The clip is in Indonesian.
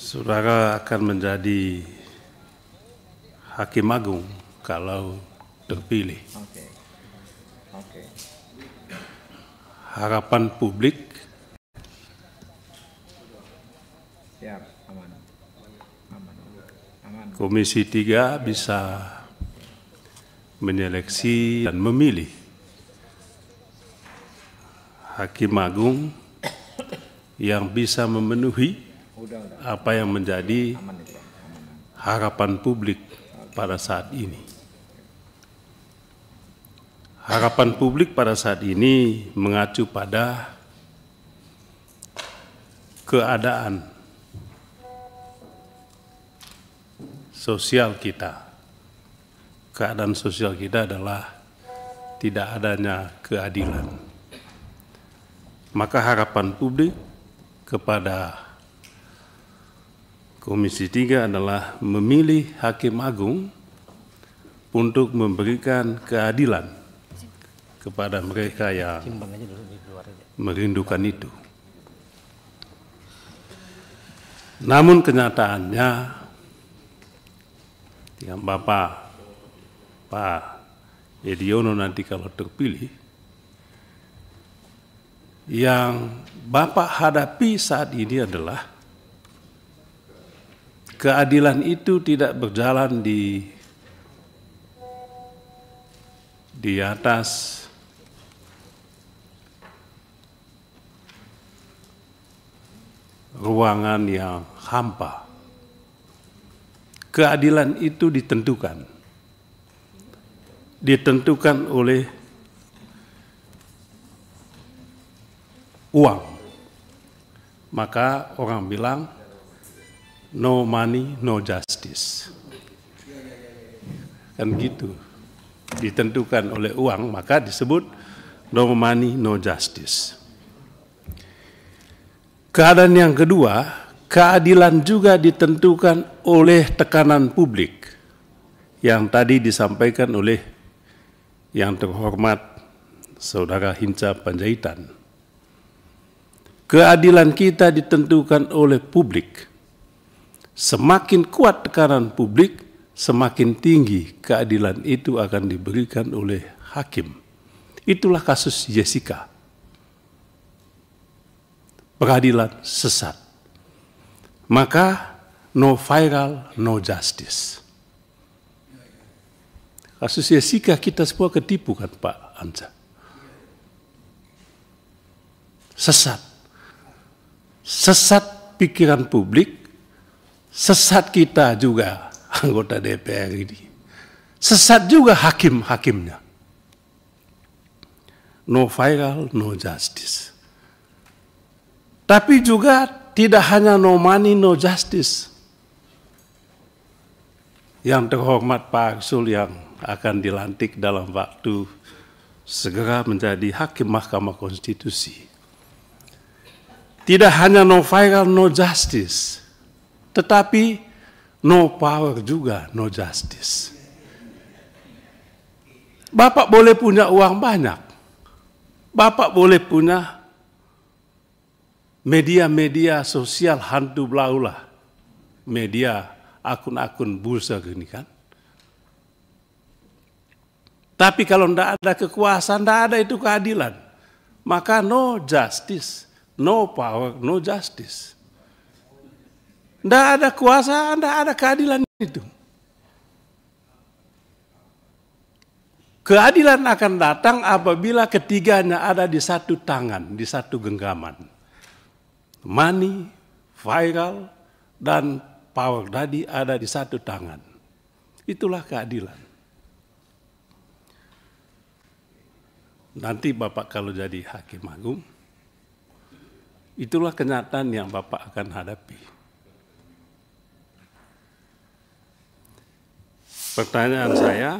Saudara akan menjadi hakim agung kalau terpilih. Harapan publik Komisi 3 bisa menyeleksi dan memilih hakim agung yang bisa memenuhi apa yang menjadi harapan publik pada saat ini. Harapan publik pada saat ini mengacu pada keadaan sosial kita. Keadaan sosial kita adalah tidak adanya keadilan. Maka harapan publik kepada Komisi 3 adalah memilih Hakim Agung untuk memberikan keadilan kepada mereka yang merindukan itu. Namun kenyataannya, yang Bapak Pak Ediono nanti kalau terpilih, yang Bapak hadapi saat ini adalah keadilan itu tidak berjalan di di atas ruangan yang hampa. Keadilan itu ditentukan. Ditentukan oleh uang. Maka orang bilang no money, no justice. Kan gitu. Ditentukan oleh uang, maka disebut no money, no justice. Keadaan yang kedua, keadilan juga ditentukan oleh tekanan publik yang tadi disampaikan oleh yang terhormat Saudara Hinca Panjaitan. Keadilan kita ditentukan oleh publik Semakin kuat tekanan publik, semakin tinggi keadilan itu akan diberikan oleh hakim. Itulah kasus Jessica. Pengadilan sesat. Maka no viral, no justice. Kasus Jessica kita semua ketipu kan Pak Anca? Sesat. Sesat pikiran publik, Sesat kita juga anggota DPR ini. Sesat juga hakim-hakimnya. No viral, no justice. Tapi juga tidak hanya no money, no justice. Yang terhormat Pak Aksul yang akan dilantik dalam waktu segera menjadi hakim Mahkamah Konstitusi. Tidak hanya no viral, no justice, tetapi no power juga, no justice. Bapak boleh punya uang banyak. Bapak boleh punya media-media sosial hantu belaulah. Media akun-akun bursa gini kan. Tapi kalau tidak ada kekuasaan, tidak ada itu keadilan. Maka no justice, no power, no justice. Tidak ada kuasa, tidak ada keadilan itu. Keadilan akan datang apabila ketiganya ada di satu tangan, di satu genggaman. Money, viral, dan power tadi ada di satu tangan. Itulah keadilan. Nanti Bapak kalau jadi hakim agung, itulah kenyataan yang Bapak akan hadapi. Pertanyaan saya,